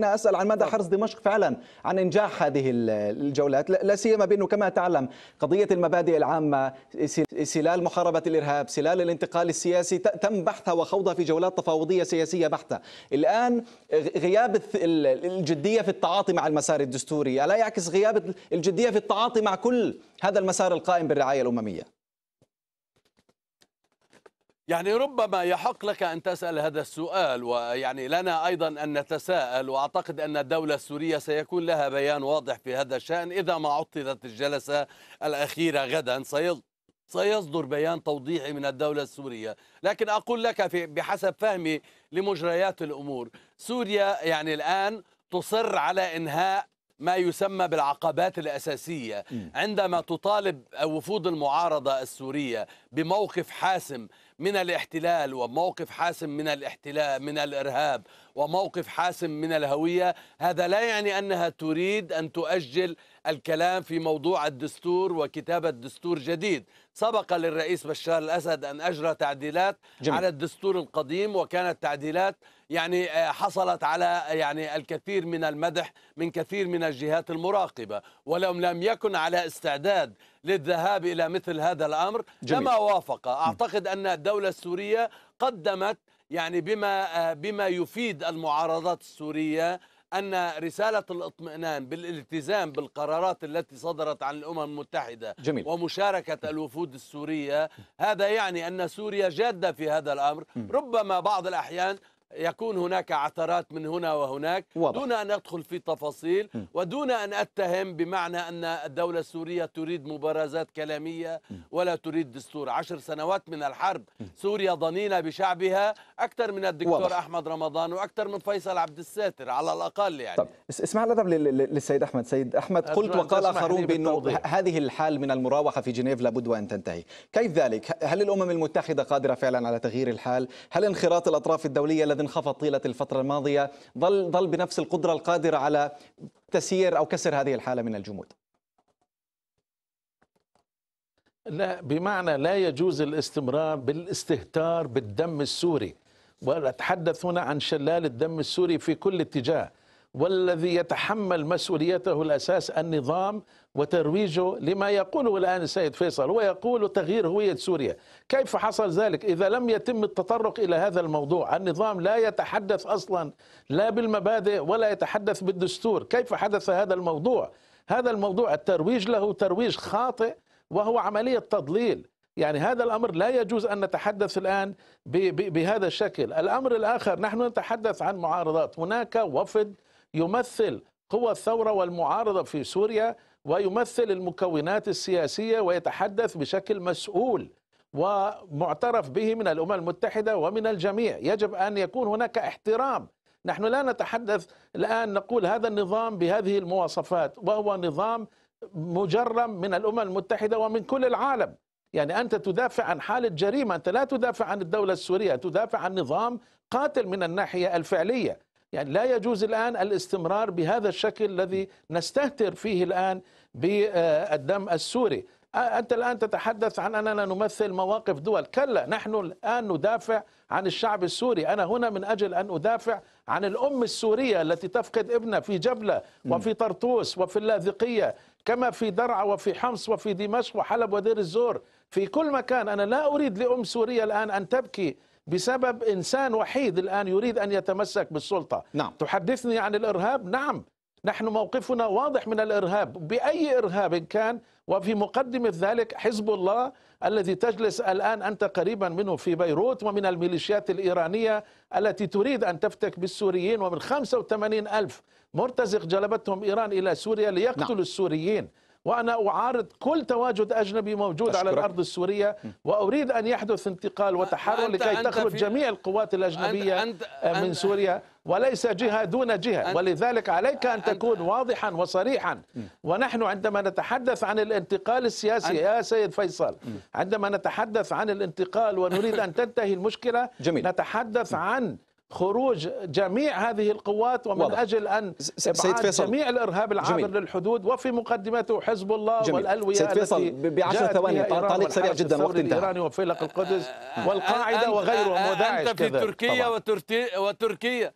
هنا اسال عن مدى حرص دمشق فعلا عن انجاح هذه الجولات لا سيما بانه كما تعلم قضيه المبادئ العامه سلال محاربه الارهاب سلال الانتقال السياسي تم بحثها وخوضها في جولات تفاوضيه سياسيه بحته الان غياب الجديه في التعاطي مع المسار الدستوري الا يعكس غياب الجديه في التعاطي مع كل هذا المسار القائم بالرعايه الامميه يعني ربما يحق لك أن تسأل هذا السؤال ويعني لنا أيضا أن نتساءل وأعتقد أن الدولة السورية سيكون لها بيان واضح في هذا الشأن إذا ما عطلت الجلسة الأخيرة غدا سيصدر بيان توضيحي من الدولة السورية لكن أقول لك في بحسب فهمي لمجريات الأمور سوريا يعني الآن تصر على إنهاء ما يسمى بالعقبات الأساسية عندما تطالب وفود المعارضة السورية بموقف حاسم من الاحتلال وموقف حاسم من الاحتلال من الارهاب وموقف حاسم من الهويه هذا لا يعني انها تريد ان تؤجل الكلام في موضوع الدستور وكتابه دستور جديد سبق للرئيس بشار الاسد ان اجرى تعديلات جميل. على الدستور القديم وكانت تعديلات يعني آه، حصلت على آه، يعني الكثير من المدح من كثير من الجهات المراقبه ولو لم يكن على استعداد للذهاب الى مثل هذا الامر جميل. لما وافق اعتقد ان الدولة السورية قدمت يعني بما آه، بما يفيد المعارضات السورية أن رسالة الاطمئنان بالالتزام بالقرارات التي صدرت عن الأمم المتحدة جميل. ومشاركة الوفود السورية هذا يعني أن سوريا جادة في هذا الأمر ربما بعض الأحيان يكون هناك عثرات من هنا وهناك وضح. دون أن أدخل في تفاصيل م. ودون أن أتهم بمعنى أن الدولة السورية تريد مبارزات كلامية م. ولا تريد دستور عشر سنوات من الحرب م. سوريا ضنينة بشعبها أكثر من الدكتور وضح. أحمد رمضان وأكثر من فيصل عبد الساتر على الأقل يعني طب اسمع الأدب للسيد أحمد سيد أحمد قلت وقال آخرون بأنه هذه الحال من المراوحة في جنيف لابد وأن تنتهي كيف ذلك؟ هل الأمم المتحدة قادرة فعلا على تغيير الحال؟ هل انخراط الأطراف الدولية قد انخفض طيلة الفترة الماضية ظل, ظل بنفس القدرة القادرة على تسيير أو كسر هذه الحالة من الجمود لا بمعنى لا يجوز الاستمرار بالاستهتار بالدم السوري وأتحدث هنا عن شلال الدم السوري في كل اتجاه والذي يتحمل مسؤوليته الأساس النظام وترويجه لما يقوله الآن السيد فيصل هو يقول تغيير هوية سوريا كيف حصل ذلك إذا لم يتم التطرق إلى هذا الموضوع النظام لا يتحدث أصلا لا بالمبادئ ولا يتحدث بالدستور كيف حدث هذا الموضوع هذا الموضوع الترويج له ترويج خاطئ وهو عملية تضليل يعني هذا الأمر لا يجوز أن نتحدث الآن بهذا الشكل الأمر الآخر نحن نتحدث عن معارضات هناك وفد يمثل قوى الثورة والمعارضة في سوريا ويمثل المكونات السياسية ويتحدث بشكل مسؤول ومعترف به من الأمم المتحدة ومن الجميع يجب أن يكون هناك احترام نحن لا نتحدث الآن نقول هذا النظام بهذه المواصفات وهو نظام مجرم من الأمم المتحدة ومن كل العالم يعني أنت تدافع عن حالة جريمة أنت لا تدافع عن الدولة السورية تدافع عن نظام قاتل من الناحية الفعلية يعني لا يجوز الآن الاستمرار بهذا الشكل الذي نستهتر فيه الآن بالدم السوري أنت الآن تتحدث عن أننا نمثل مواقف دول كلا نحن الآن ندافع عن الشعب السوري أنا هنا من أجل أن أدافع عن الأم السورية التي تفقد ابنها في جبلة وفي طرطوس وفي اللاذقية كما في درعا وفي حمص وفي دمشق وحلب ودير الزور في كل مكان أنا لا أريد لأم سورية الآن أن تبكي بسبب إنسان وحيد الآن يريد أن يتمسك بالسلطة نعم. تحدثني عن الإرهاب نعم نحن موقفنا واضح من الإرهاب بأي إرهاب كان وفي مقدمة ذلك حزب الله الذي تجلس الآن أنت قريبا منه في بيروت ومن الميليشيات الإيرانية التي تريد أن تفتك بالسوريين ومن 85 ألف مرتزق جلبتهم إيران إلى سوريا ليقتلوا نعم. السوريين وأنا أعارض كل تواجد أجنبي موجود أشكرك. على الأرض السورية وأريد أن يحدث انتقال وتحرر لكي تخرج جميع القوات الأجنبية أنت أنت آه، من سوريا وليس جهة دون جهة ولذلك عليك أن تكون واضحا وصريحا ونحن عندما نتحدث عن الانتقال السياسي يا سيد فيصل عندما نتحدث عن الانتقال ونريد أن تنتهي المشكلة جميل. نتحدث عن خروج جميع هذه القوات ومن واضح. أجل أن سيد فيصل جميع الإرهاب العابر جميل. للحدود وفي مقدمته حزب الله جميل. والألوية سيد فيصل بعشر ثواني تعليق سريع جدا وقت انتهى الإيراني وفيلق القدس آه، والقاعدة آه، آه، وغيرهم وداعش أنت في تركيا وتركيا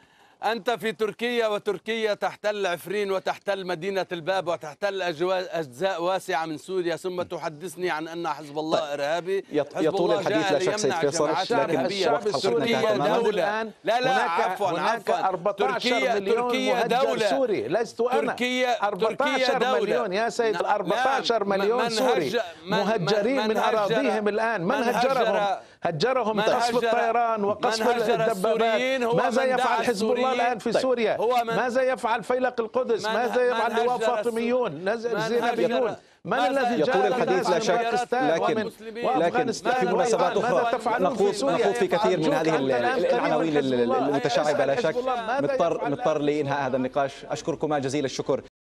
أنت في تركيا وتركيا تحتل عفرين وتحتل مدينة الباب وتحتل أجزاء واسعة من سوريا ثم تحدثني عن أن حزب الله طيب. إرهابي يطول الحديث لا شك سيد فيصل لكن الشعب السوري دولة لا لا عفوا هناك 14 تركيا مليون تركيا دولة سوري لست أنا تركيا 14 دولة. مليون يا سيد 14 نعم. مليون سوري مهجرين من أراضيهم الآن من هجرهم هجرهم قصف الطيران وقصف الدبابات ماذا يفعل حزب الله الان في طيب. سوريا ماذا يفعل فيلق القدس ماذا يفعل لواء فاطميون زينبيون من الذي يقول الحديث لا شك لكن لكن في مناسبات اخرى نخوض نخوض في كثير من هذه العناوين المتشعبه لا شك مضطر مضطر لانهاء هذا النقاش اشكركما جزيل الشكر